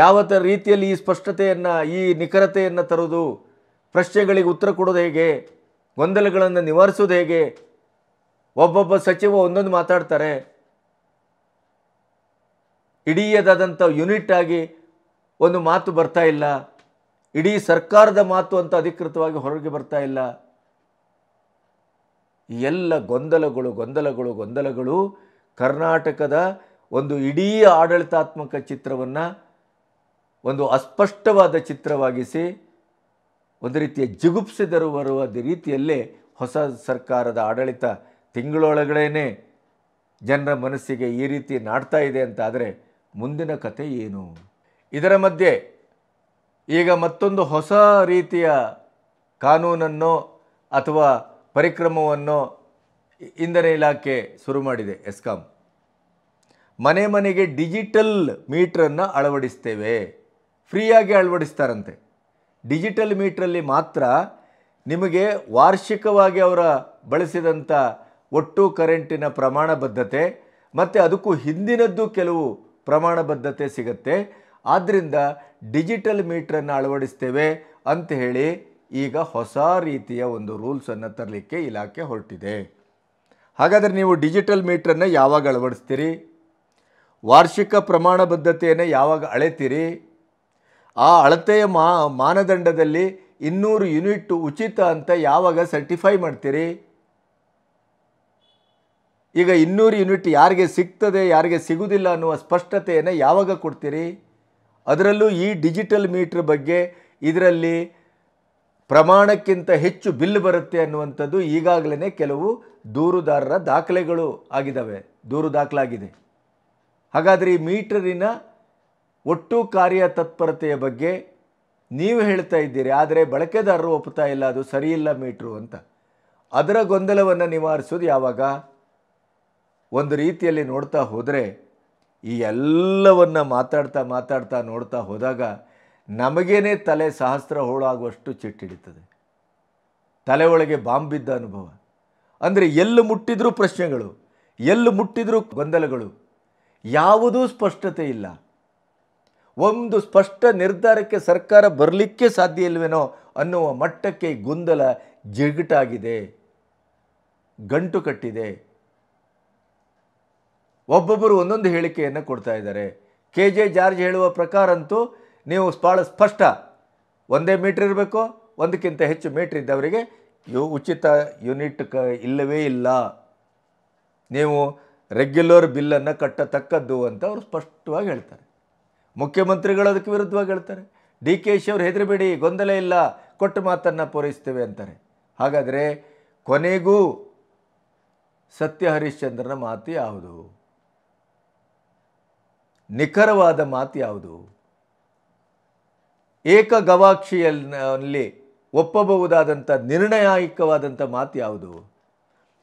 ಯಾವ ಥರ ರೀತಿಯಲ್ಲಿ ಈ ಸ್ಪಷ್ಟತೆಯನ್ನು ಈ ನಿಖರತೆಯನ್ನು ತರೋದು ಪ್ರಶ್ನೆಗಳಿಗೆ ಉತ್ತರ ಕೊಡೋದು ಹೇಗೆ ಗೊಂದಲಗಳನ್ನು ನಿವಾರಿಸೋದು ಹೇಗೆ ಒಬ್ಬೊಬ್ಬ ಸಚಿವ ಒಂದೊಂದು ಮಾತಾಡ್ತಾರೆ ಇಡೀದಾದಂಥ ಯೂನಿಟ್ ಆಗಿ ಒಂದು ಮಾತು ಬರ್ತಾ ಇಲ್ಲ ಇಡೀ ಸರ್ಕಾರದ ಮಾತು ಅಂತ ಅಧಿಕೃತವಾಗಿ ಹೊರಗೆ ಬರ್ತಾ ಇಲ್ಲ ಎಲ್ಲ ಗೊಂದಲಗಳು ಗೊಂದಲಗಳು ಗೊಂದಲಗಳು ಕರ್ನಾಟಕದ ಒಂದು ಇಡೀ ಆಡಳಿತಾತ್ಮಕ ಚಿತ್ರವನ್ನು ಒಂದು ಅಸ್ಪಷ್ಟವಾದ ಚಿತ್ರವಾಗಿಸಿ ಒಂದು ರೀತಿಯ ಜಿಗುಪ್ಸಿದರು ಬರುವ ರೀತಿಯಲ್ಲೇ ಹೊಸ ಸರ್ಕಾರದ ಆಡಳಿತ ತಿಂಗಳೊಳಗಡೆ ಜನರ ಮನಸ್ಸಿಗೆ ಈ ರೀತಿ ನಾಡ್ತಾ ಇದೆ ಅಂತಾದರೆ ಮುಂದಿನ ಕತೆ ಏನು ಇದರ ಮಧ್ಯೆ ಈಗ ಮತ್ತೊಂದು ಹೊಸ ರೀತಿಯ ಕಾನೂನನ್ನು ಅಥವಾ ಪರಿಕ್ರಮವನ್ನು ಇಂಧನ ಇಲಾಖೆ ಶುರು ಮಾಡಿದೆ ಎಸ್ಕಾಂ ಮನೆ ಮನೆಗೆ ಡಿಜಿಟಲ್ ಮೀಟ್ರನ್ನು ಅಳವಡಿಸ್ತೇವೆ ಫ್ರೀಯಾಗಿ ಅಳವಡಿಸ್ತಾರಂತೆ ಡಿಜಿಟಲ್ ಮೀಟ್ರಲ್ಲಿ ಮಾತ್ರ ನಿಮಗೆ ವಾರ್ಷಿಕವಾಗಿ ಅವರ ಬಳಸಿದಂಥ ಒಟ್ಟು ಕರೆಂಟಿನ ಪ್ರಮಾಣಬದ್ಧತೆ ಮತ್ತು ಅದಕ್ಕೂ ಹಿಂದಿನದ್ದು ಕೆಲವು ಪ್ರಮಾಣಬದ್ಧತೆ ಸಿಗುತ್ತೆ ಆದ್ದರಿಂದ ಡಿಜಿಟಲ್ ಮೀಟ್ರನ್ನು ಅಳವಡಿಸ್ತೇವೆ ಅಂತ ಹೇಳಿ ಈಗ ಹೊಸ ರೀತಿಯ ಒಂದು ರೂಲ್ಸನ್ನು ತರಲಿಕ್ಕೆ ಇಲಾಖೆ ಹೊರಟಿದೆ ಹಾಗಾದರೆ ನೀವು ಡಿಜಿಟಲ್ ಮೀಟ್ರನ್ನು ಯಾವಾಗ ಅಳವಡಿಸ್ತೀರಿ ವಾರ್ಷಿಕ ಪ್ರಮಾಣಬದ್ಧತೆಯನ್ನು ಯಾವಾಗ ಅಳೆತೀರಿ ಆ ಅಳತೆಯ ಮಾನದಂಡದಲ್ಲಿ ಇನ್ನೂರು ಯೂನಿಟ್ ಉಚಿತ ಅಂತ ಯಾವಾಗ ಸರ್ಟಿಫೈ ಮಾಡ್ತೀರಿ ಈಗ ಇನ್ನೂರು ಯೂನಿಟ್ ಯಾರಿಗೆ ಸಿಗ್ತದೆ ಯಾರಿಗೆ ಸಿಗುವುದಿಲ್ಲ ಅನ್ನುವ ಸ್ಪಷ್ಟತೆಯನ್ನು ಯಾವಾಗ ಕೊಡ್ತೀರಿ ಅದರಲ್ಲೂ ಈ ಡಿಜಿಟಲ್ ಮೀಟ್ರ್ ಬಗ್ಗೆ ಇದರಲ್ಲಿ ಪ್ರಮಾಣಕ್ಕಿಂತ ಹೆಚ್ಚು ಬಿಲ್ ಬರುತ್ತೆ ಅನ್ನುವಂಥದ್ದು ಈಗಾಗಲೇ ಕೆಲವು ದೂರುದಾರರ ದಾಖಲೆಗಳು ಆಗಿದ್ದಾವೆ ದೂರು ದಾಖಲಾಗಿದೆ ಹಾಗಾದರೆ ಈ ಮೀಟರಿನ ಒಟ್ಟು ಕಾರ್ಯ ತತ್ಪರತೆಯ ಬಗ್ಗೆ ನೀವು ಹೇಳ್ತಾ ಇದ್ದೀರಿ ಆದರೆ ಬಳಕೆದಾರರು ಒಪ್ಪುತ್ತಾ ಇಲ್ಲ ಅದು ಸರಿಯಿಲ್ಲ ಮೀಟ್ರು ಅಂತ ಅದರ ಗೊಂದಲವನ್ನು ನಿವಾರಿಸೋದು ಯಾವಾಗ ಒಂದು ರೀತಿಯಲ್ಲಿ ನೋಡ್ತಾ ಹೋದರೆ ಈ ಎಲ್ಲವನ್ನು ಮಾತಾಡ್ತಾ ಮಾತಾಡ್ತಾ ನೋಡ್ತಾ ಹೋದಾಗ ನಮಗೇನೆ ತಲೆ ಸಹಸ್ರ ಹೋಳಾಗುವಷ್ಟು ಚಿಟ್ಟಿಡಿತದೆ ತಲೆ ಒಳಗೆ ಬಾಂಬಿದ್ದ ಅನುಭವ ಅಂದರೆ ಎಲ್ಲಿ ಮುಟ್ಟಿದ್ರೂ ಪ್ರಶ್ನೆಗಳು ಎಲ್ಲಿ ಮುಟ್ಟಿದ್ರೂ ಗೊಂದಲಗಳು ಯಾವುದೂ ಸ್ಪಷ್ಟತೆ ಇಲ್ಲ ಒಂದು ಸ್ಪಷ್ಟ ನಿರ್ಧಾರಕ್ಕೆ ಸರ್ಕಾರ ಬರಲಿಕ್ಕೆ ಸಾಧ್ಯ ಇಲ್ವೇನೋ ಅನ್ನುವ ಮಟ್ಟಕ್ಕೆ ಗೊಂದಲ ಜಿಗಟಾಗಿದೆ ಗಂಟು ಕಟ್ಟಿದೆ ಒಬ್ಬೊಬ್ಬರು ಒಂದೊಂದು ಹೇಳಿಕೆಯನ್ನು ಕೊಡ್ತಾ ಇದ್ದಾರೆ ಕೆ ಜೆ ಜಾರ್ಜ್ ಹೇಳುವ ಪ್ರಕಾರ ಅಂತೂ ನೀವು ಭಾಳ ಸ್ಪಷ್ಟ ಒಂದೇ ಮೀಟ್ರ್ ಇರಬೇಕು ಒಂದಕ್ಕಿಂತ ಹೆಚ್ಚು ಮೀಟ್ರ್ ಇದ್ದವರಿಗೆ ಯು ಉಚಿತ ಯೂನಿಟ್ ಕ ಇಲ್ಲವೇ ಇಲ್ಲ ನೀವು ರೆಗ್ಯುಲರ್ ಬಿಲ್ಲನ್ನು ಕಟ್ಟತಕ್ಕದ್ದು ಅಂತ ಅವರು ಸ್ಪಷ್ಟವಾಗಿ ಹೇಳ್ತಾರೆ ಮುಖ್ಯಮಂತ್ರಿಗಳು ಅದಕ್ಕೆ ವಿರುದ್ಧವಾಗಿ ಹೇಳ್ತಾರೆ ಡಿ ಕೆ ಶಿ ಅವರು ಹೆದರಿಬೇಡಿ ಗೊಂದಲ ಇಲ್ಲ ಕೊಟ್ಟು ಮಾತನ್ನು ಪೂರೈಸ್ತೇವೆ ಅಂತಾರೆ ಹಾಗಾದರೆ ಕೊನೆಗೂ ಸತ್ಯ ಹರಿಶ್ಚಂದ್ರನ ಮಾತು ಯಾವುದು ನಿಖರವಾದ ಮಾತು ಯಾವುದು ಏಕಗವಾಕ್ಷಿಯಲ್ಲಿ ಒಪ್ಪಬಹುದಾದಂಥ ನಿರ್ಣಯಾಯಿಕವಾದಂಥ ಮಾತು ಯಾವುದು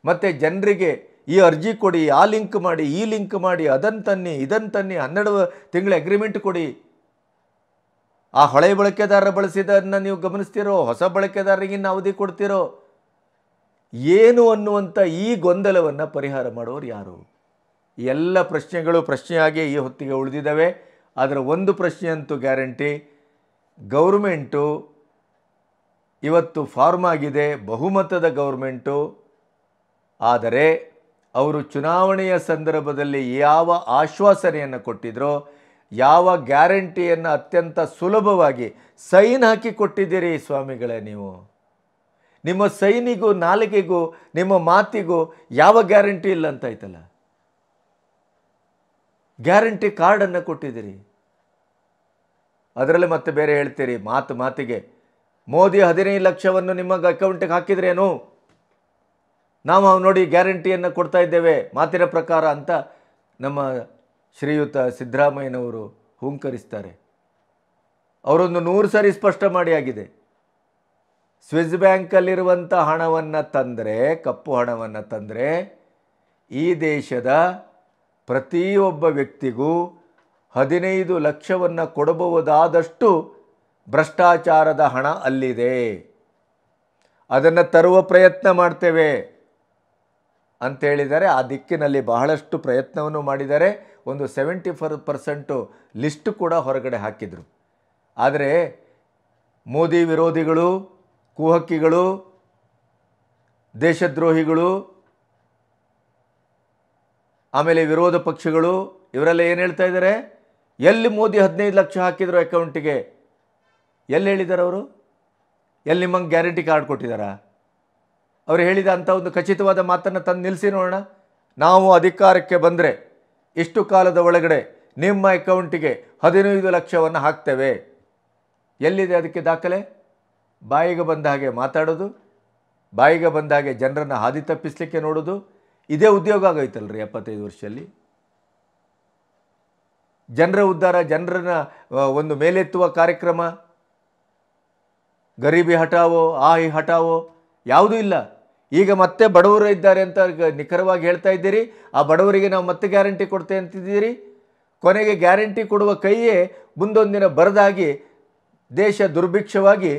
ಮತ್ತು ಜನರಿಗೆ ಈ ಅರ್ಜಿ ಕೊಡಿ ಆ ಲಿಂಕ್ ಮಾಡಿ ಈ ಲಿಂಕ್ ಮಾಡಿ ಅದನ್ನು ತನ್ನಿ ಇದನ್ನು ತನ್ನಿ ಹನ್ನೆರಡು ತಿಂಗಳ ಅಗ್ರಿಮೆಂಟ್ ಕೊಡಿ ಆ ಹಳೆ ಬಳಕೆದಾರ ಬಳಸಿದನ್ನು ನೀವು ಗಮನಿಸ್ತೀರೋ ಹೊಸ ಬಳಕೆದಾರರಿಗಿನ್ನ ಅವಧಿ ಕೊಡ್ತಿರೋ ಏನು ಅನ್ನುವಂಥ ಈ ಗೊಂದಲವನ್ನು ಪರಿಹಾರ ಮಾಡೋರು ಯಾರು ಎಲ್ಲ ಪ್ರಶ್ನೆಗಳು ಪ್ರಶ್ನೆಯಾಗಿ ಈ ಹೊತ್ತಿಗೆ ಉಳಿದಿದ್ದಾವೆ ಆದರೆ ಒಂದು ಪ್ರಶ್ನೆಯಂತೂ ಗ್ಯಾರಂಟಿ ಗೌರ್ಮೆಂಟು ಇವತ್ತು ಫಾರ್ಮ್ ಆಗಿದೆ ಬಹುಮತದ ಗೌರ್ಮೆಂಟು ಆದರೆ ಅವರು ಚುನಾವಣೆಯ ಸಂದರ್ಭದಲ್ಲಿ ಯಾವ ಆಶ್ವಾಸನೆಯನ್ನು ಕೊಟ್ಟಿದ್ರೋ ಯಾವ ಗ್ಯಾರಂಟಿಯನ್ನು ಅತ್ಯಂತ ಸುಲಭವಾಗಿ ಸೈನ್ ಹಾಕಿ ಕೊಟ್ಟಿದ್ದೀರಿ ಸ್ವಾಮಿಗಳೇ ನೀವು ನಿಮ್ಮ ಸೈನಿಗೂ ನಾಲಿಗೆಗೂ ನಿಮ್ಮ ಮಾತಿಗೂ ಯಾವ ಗ್ಯಾರಂಟಿ ಇಲ್ಲ ಅಂತಾಯ್ತಲ್ಲ ಗ್ಯಾರಂಟಿ ಕಾರ್ಡನ್ನು ಕೊಟ್ಟಿದ್ದೀರಿ ಅದರಲ್ಲಿ ಮತ್ತೆ ಬೇರೆ ಹೇಳ್ತೀರಿ ಮಾತು ಮಾತಿಗೆ ಮೋದಿ ಹದಿನೈದು ಲಕ್ಷವನ್ನು ನಿಮ್ಮ ಅಕೌಂಟಿಗೆ ಹಾಕಿದ್ರೇನು ನಾವು ನೋಡಿ ಗ್ಯಾರಂಟಿಯನ್ನು ಕೊಡ್ತಾ ಇದ್ದೇವೆ ಮಾತಿನ ಪ್ರಕಾರ ಅಂತ ನಮ್ಮ ಶ್ರೀಯುತ ಸಿದ್ದರಾಮಯ್ಯನವರು ಹುಂಕರಿಸ್ತಾರೆ ಅವರೊಂದು ನೂರು ಸಾರಿ ಸ್ಪಷ್ಟ ಮಾಡಿ ಆಗಿದೆ ಸ್ವಿಸ್ ಬ್ಯಾಂಕಲ್ಲಿರುವಂಥ ಹಣವನ್ನು ತಂದರೆ ಕಪ್ಪು ಹಣವನ್ನು ತಂದರೆ ಈ ದೇಶದ ಪ್ರತಿಯೊಬ್ಬ ವ್ಯಕ್ತಿಗೂ ಹದಿನೈದು ಲಕ್ಷವನ್ನು ಕೊಡಬಹುದಾದಷ್ಟು ಭ್ರಷ್ಟಾಚಾರದ ಹಣ ಅಲ್ಲಿದೆ ಅದನ್ನು ತರುವ ಪ್ರಯತ್ನ ಮಾಡ್ತೇವೆ ಅಂತೇಳಿದರೆ ಆ ದಿಕ್ಕಿನಲ್ಲಿ ಬಹಳಷ್ಟು ಪ್ರಯತ್ನವನ್ನು ಮಾಡಿದರೆ ಒಂದು ಸೆವೆಂಟಿ ಫೋರ್ ಪರ್ಸೆಂಟು ಲಿಸ್ಟ್ ಕೂಡ ಹೊರಗಡೆ ಹಾಕಿದರು ಆದರೆ ಮೋದಿ ವಿರೋಧಿಗಳು ಕುಹಕ್ಕಿಗಳು ದೇಶದ್ರೋಹಿಗಳು ಆಮೇಲೆ ವಿರೋಧ ಪಕ್ಷಗಳು ಇವರೆಲ್ಲ ಏನು ಹೇಳ್ತಾ ಇದ್ದಾರೆ ಎಲ್ಲಿ ಮೋದಿ ಹದಿನೈದು ಲಕ್ಷ ಹಾಕಿದ್ರು ಅಕೌಂಟಿಗೆ ಎಲ್ಲಿ ಹೇಳಿದ್ದಾರೆ ಅವರು ಎಲ್ಲಿ ನಿಮ್ಮಂಗೆ ಗ್ಯಾರಂಟಿ ಕಾರ್ಡ್ ಕೊಟ್ಟಿದ್ದಾರಾ ಅವರು ಹೇಳಿದ ಅಂಥ ಒಂದು ಖಚಿತವಾದ ಮಾತನ್ನು ತಂದು ನಿಲ್ಲಿಸಿ ನೋಡೋಣ ನಾವು ಅಧಿಕಾರಕ್ಕೆ ಬಂದರೆ ಇಷ್ಟು ಕಾಲದ ಒಳಗಡೆ ನಿಮ್ಮ ಅಕೌಂಟಿಗೆ ಹದಿನೈದು ಲಕ್ಷವನ್ನು ಹಾಕ್ತೇವೆ ಎಲ್ಲಿದೆ ಅದಕ್ಕೆ ದಾಖಲೆ ಬಾಯಿಗೆ ಬಂದ ಹಾಗೆ ಮಾತಾಡೋದು ಬಾಯಿಗೆ ಬಂದ ಹಾಗೆ ಜನರನ್ನು ಹಾದಿ ತಪ್ಪಿಸಲಿಕ್ಕೆ ನೋಡೋದು ಇದೇ ಉದ್ಯೋಗ ಆಗೈತಲ್ರಿ ಎಪ್ಪತ್ತೈದು ವರ್ಷದಲ್ಲಿ ಜನರ ಉದ್ಧಾರ ಜನರನ್ನ ಒಂದು ಮೇಲೆತ್ತುವ ಕಾರ್ಯಕ್ರಮ ಗರೀಬಿ ಹಟಾವೋ ಆಹಿ ಹಟಾವೋ ಯಾವುದೂ ಇಲ್ಲ ಈಗ ಮತ್ತೆ ಬಡವರು ಇದ್ದಾರೆ ಅಂತ ನಿಖರವಾಗಿ ಹೇಳ್ತಾ ಇದ್ದೀರಿ ಆ ಬಡವರಿಗೆ ನಾವು ಮತ್ತೆ ಗ್ಯಾರಂಟಿ ಕೊಡ್ತೇವೆ ಅಂತಿದ್ದೀರಿ ಕೊನೆಗೆ ಗ್ಯಾರಂಟಿ ಕೊಡುವ ಕೈಯೇ ಮುಂದೊಂದಿನ ಬರದಾಗಿ ದೇಶ ದುರ್ಭಿಕ್ಷವಾಗಿ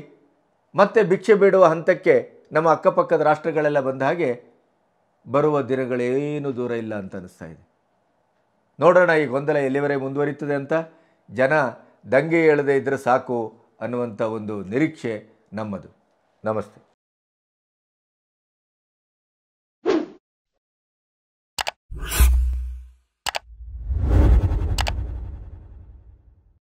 ಮತ್ತೆ ಭಿಕ್ಷೆ ಬೇಡುವ ಹಂತಕ್ಕೆ ನಮ್ಮ ಅಕ್ಕಪಕ್ಕದ ರಾಷ್ಟ್ರಗಳೆಲ್ಲ ಬಂದ ಹಾಗೆ ಬರುವ ದಿನಗಳೇನು ದೂರ ಇಲ್ಲ ಅಂತ ಅನ್ನಿಸ್ತಾ ಇದೆ ನೋಡೋಣ ಈ ಗೊಂದಲ ಎಲ್ಲಿವರೆ ಮುಂದುವರಿತದೆ ಅಂತ ಜನ ದಂಗೆ ಎಳದೆ ಇದ್ದರೆ ಸಾಕು ಅನ್ನುವಂಥ ಒಂದು ನಿರೀಕ್ಷೆ ನಮ್ಮದು ನಮಸ್ತೆ